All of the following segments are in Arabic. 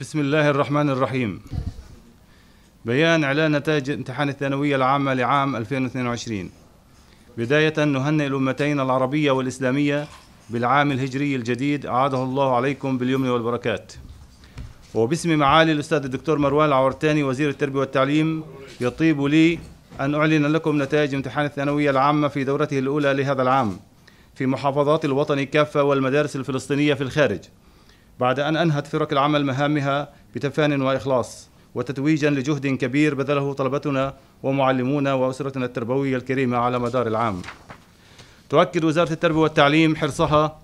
بسم الله الرحمن الرحيم بيان إعلان نتائج امتحان الثانوية العامة لعام 2022 بداية نهنئ الأمتين العربية والإسلامية بالعام الهجري الجديد أعاده الله عليكم باليمن والبركات وباسم معالي الأستاذ الدكتور مروان العورتاني وزير التربية والتعليم يطيب لي أن أعلن لكم نتائج امتحان الثانوية العامة في دورته الأولى لهذا العام في محافظات الوطن كافة والمدارس الفلسطينية في الخارج بعد أن أنهت فرق العمل مهامها بتفان وإخلاص وتتويجا لجهد كبير بذله طلبتنا ومعلمونا وأسرتنا التربوية الكريمة على مدار العام تؤكد وزارة التربية والتعليم حرصها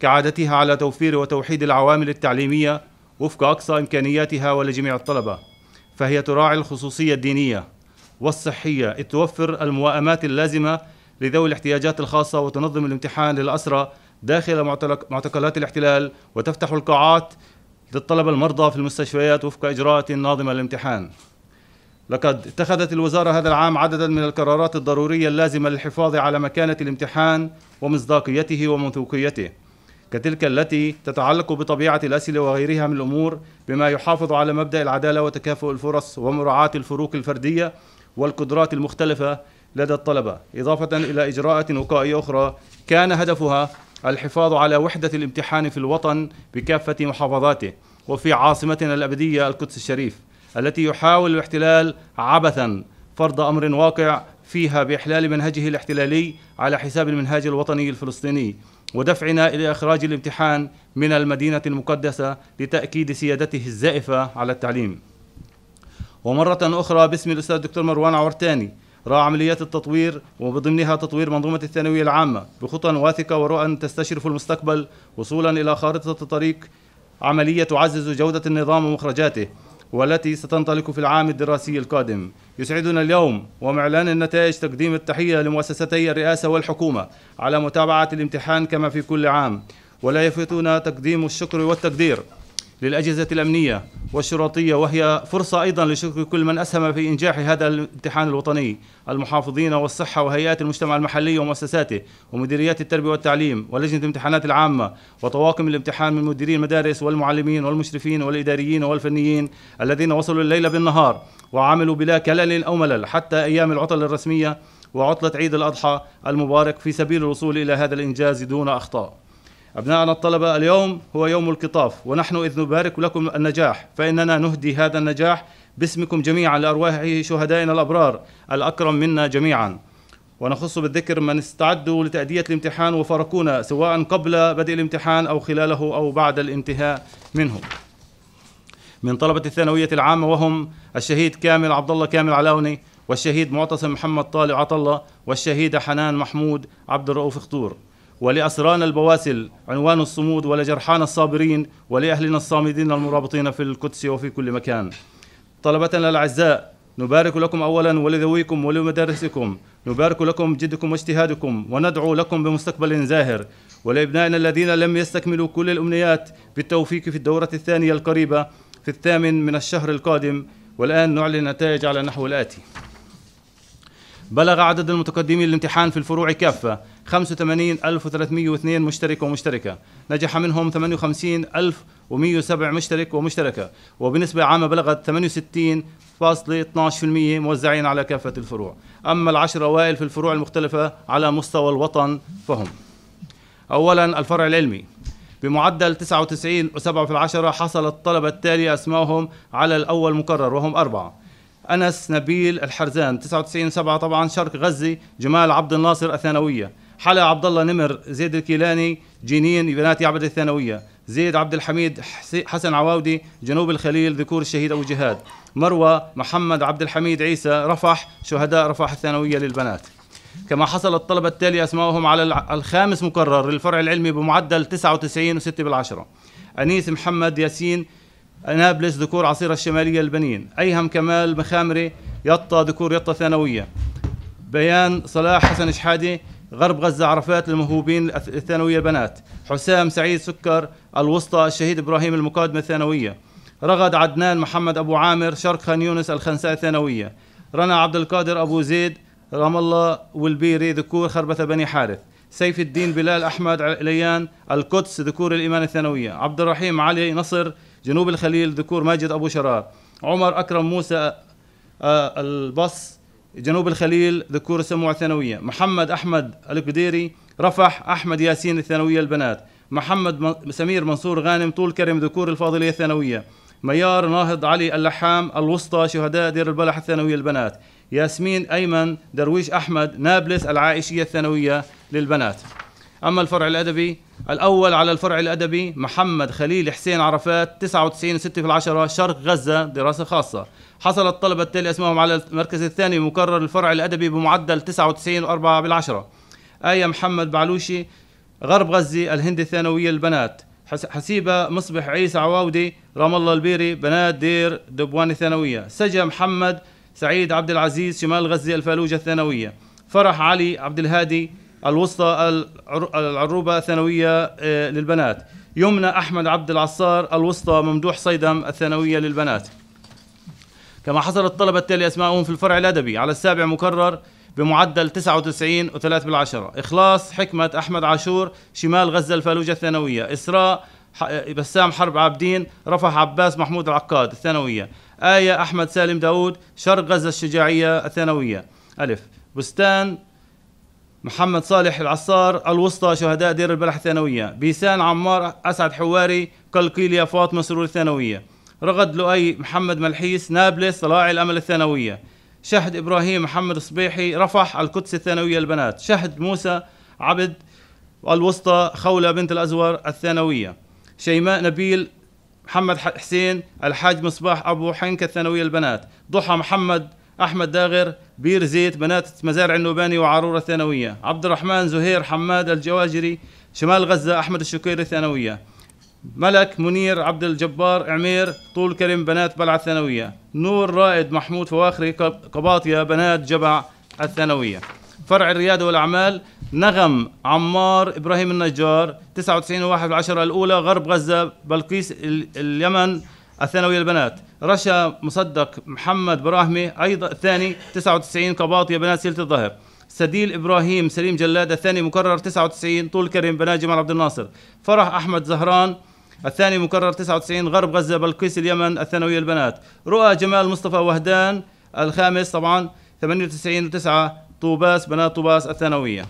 كعادتها على توفير وتوحيد العوامل التعليمية وفق أقصى إمكانياتها ولجميع الطلبة فهي تراعي الخصوصية الدينية والصحية توفر المواءمات اللازمة لذوي الاحتياجات الخاصة وتنظم الامتحان للأسرة داخل معتقلات الاحتلال وتفتح القاعات للطلبة المرضى في المستشفيات وفق إجراءات ناظمة للامتحان لقد اتخذت الوزارة هذا العام عددا من القرارات الضرورية اللازمة للحفاظ على مكانة الامتحان ومصداقيته وموثوقيته كتلك التي تتعلق بطبيعة الأسئلة وغيرها من الأمور بما يحافظ على مبدأ العدالة وتكافؤ الفرص ومراعاة الفروق الفردية والقدرات المختلفة لدى الطلبة إضافة إلى إجراءات وقائية أخرى كان هدفها الحفاظ على وحدة الامتحان في الوطن بكافة محافظاته وفي عاصمتنا الأبدية القدس الشريف التي يحاول الاحتلال عبثا فرض أمر واقع فيها بإحلال منهجه الاحتلالي على حساب المنهاج الوطني الفلسطيني ودفعنا إلى إخراج الامتحان من المدينة المقدسة لتأكيد سيادته الزائفة على التعليم ومرة أخرى باسم الأستاذ الدكتور مروان عورتاني راعى عمليات التطوير وبضمنها تطوير منظومة الثانوية العامة بخطى واثقة ورؤى تستشرف المستقبل وصولا إلى خارطة الطريق عملية تعزز جودة النظام ومخرجاته والتي ستنطلق في العام الدراسي القادم يسعدنا اليوم ومعلان النتائج تقديم التحية لمؤسستي الرئاسة والحكومة على متابعة الامتحان كما في كل عام ولا يفوتنا تقديم الشكر والتقدير للأجهزة الأمنية والشرطية وهي فرصة أيضا لشكر كل من أسهم في إنجاح هذا الامتحان الوطني المحافظين والصحة وهيئات المجتمع المحلي ومؤسساته ومديريات التربية والتعليم ولجنة الامتحانات العامة وطواقم الامتحان من مديري المدارس والمعلمين والمشرفين والإداريين والفنيين الذين وصلوا الليل بالنهار وعملوا بلا كلل أو ملل حتى أيام العطل الرسمية وعطلة عيد الأضحى المبارك في سبيل الوصول إلى هذا الإنجاز دون أخطاء أبناءنا الطلبة اليوم هو يوم القطاف ونحن إذ نبارك لكم النجاح فإننا نهدي هذا النجاح باسمكم جميعا لأرواح شهدائنا الأبرار الأكرم منا جميعا ونخص بالذكر من استعدوا لتأدية الامتحان وفارقونا سواء قبل بدء الامتحان أو خلاله أو بعد الانتهاء منه من طلبة الثانوية العامة وهم الشهيد كامل عبد الله كامل علاوني والشهيد معتصم محمد طالب عطلة والشهيدة حنان محمود عبد الرؤوف خطور ولأسرانا البواسل عنوان الصمود ولجرحانا الصابرين ولأهلنا الصامدين المرابطين في القدس وفي كل مكان طلبتنا الأعزاء نبارك لكم أولا ولذويكم ولمدارسكم نبارك لكم جدكم واجتهادكم وندعو لكم بمستقبل زاهر ولأبنائنا الذين لم يستكملوا كل الأمنيات بالتوفيق في الدورة الثانية القريبة في الثامن من الشهر القادم والآن نعلن النتائج على النحو الآتي بلغ عدد المتقدمين الامتحان في الفروع كافة 85302 مشترك ومشتركة نجح منهم 58107 مشترك ومشتركة وبنسبة عامة بلغت 68.12% موزعين على كافة الفروع أما العشر أوائل في الفروع المختلفة على مستوى الوطن فهم أولا الفرع العلمي بمعدل 99 و7 في العشرة حصل الطلبة التالي أسمائهم على الأول مكرر وهم أربعة أنس نبيل الحرزان 99 7 طبعا شرق غزي جمال عبد الناصر الثانوية حلا عبد الله نمر زيد الكيلاني جنين بنات يعبد الثانوية زيد عبد الحميد حسن عواودي جنوب الخليل ذكور الشهيد أبو جهاد مروى محمد عبد الحميد عيسى رفح شهداء رفح الثانوية للبنات كما حصل الطلبة التالي أسمائهم على الخامس مكرر للفرع العلمي بمعدل 99 و6 بالعشرة أنيس محمد ياسين نابلس ذكور عصيرة الشمالية البنين أيهم كمال مخامري يطا ذكور يطا ثانوية بيان صلاح حسن شحادي غرب غزة عرفات للمهوبين الثانوية بنات حسام سعيد سكر الوسطى الشهيد إبراهيم المقادمة الثانوية رغد عدنان محمد أبو عامر شرق خان يونس الخنساء الثانوية رنا عبد القادر أبو زيد رام الله والبيري ذكور خربثة بني حارث سيف الدين بلال أحمد عليان القدس ذكور الإيمان الثانوية عبد الرحيم علي نصر جنوب الخليل ذكور ماجد أبو شرار عمر أكرم موسى آه، البص جنوب الخليل ذكور السموع الثانوية محمد أحمد القديري رفح أحمد ياسين الثانوية البنات محمد سمير منصور غانم طول كرم ذكور الفاضلية الثانوية ميار ناهض علي اللحام الوسطى شهداء دير البلح الثانوية البنات ياسمين أيمن درويش أحمد نابلس العائشية الثانوية للبنات أما الفرع الأدبي الأول على الفرع الأدبي محمد خليل حسين عرفات 99 6 في العشرة شرق غزة دراسة خاصة حصل الطلبة التالي أسمائهم على المركز الثاني مكرر الفرع الأدبي بمعدل 99 و4 بالعشرة آية محمد بعلوشي غرب غزة الهند الثانوية للبنات حسيبة مصبح عيسى عواودي رام الله البيري بنات دير دبوان الثانوية سجى محمد سعيد عبد العزيز شمال غزة الفالوجة الثانوية فرح علي عبد الهادي الوسطى العروبة الثانوية آه، للبنات يمنى أحمد عبد العصار الوسطى ممدوح صيدم الثانوية للبنات كما حصل الطلبة التالي أسمائهم في الفرع الأدبي على السابع مكرر بمعدل 99 و3 بالعشرة إخلاص حكمة أحمد عاشور شمال غزة الفالوجة الثانوية إسراء آه، بسام حرب عابدين رفح عباس محمود العقاد الثانوية آية أحمد سالم داود شرق غزة الشجاعية الثانوية ألف بستان محمد صالح العصار الوسطى شهداء دير البلح الثانوية بيسان عمار أسعد حواري قلقيليا فاطمة سرور الثانوية رغد لؤي محمد ملحيس نابلس راعي الأمل الثانوية شهد إبراهيم محمد صبيحي رفح القدس الثانوية البنات شهد موسى عبد الوسطى خولة بنت الأزور الثانوية شيماء نبيل محمد حسين الحاج مصباح أبو حنكة الثانوية البنات ضحى محمد أحمد داغر بير زيت بنات مزارع النوباني وعرورة الثانويه عبد الرحمن زهير حماد الجواجري شمال غزة أحمد الشكيري الثانويه ملك منير عبد الجبار عمير طول كريم بنات بلعة الثانوية نور رائد محمود فواخري قباطية بنات جبع الثانوية فرع الريادة والأعمال نغم عمار إبراهيم النجار 99 واحد الأولى غرب غزة بلقيس اليمن الثانويه البنات رشا مصدق محمد براهمي ايضا الثاني 99 يا بنات سيله الظهر سديل ابراهيم سليم جلاد الثاني مكرر 99 طول كريم بنات جمال عبد الناصر فرح احمد زهران الثاني مكرر 99 غرب غزه بلقيس اليمن الثانويه البنات رؤى جمال مصطفى وهدان الخامس طبعا 98 و9 طوباس بنات طوباس الثانويه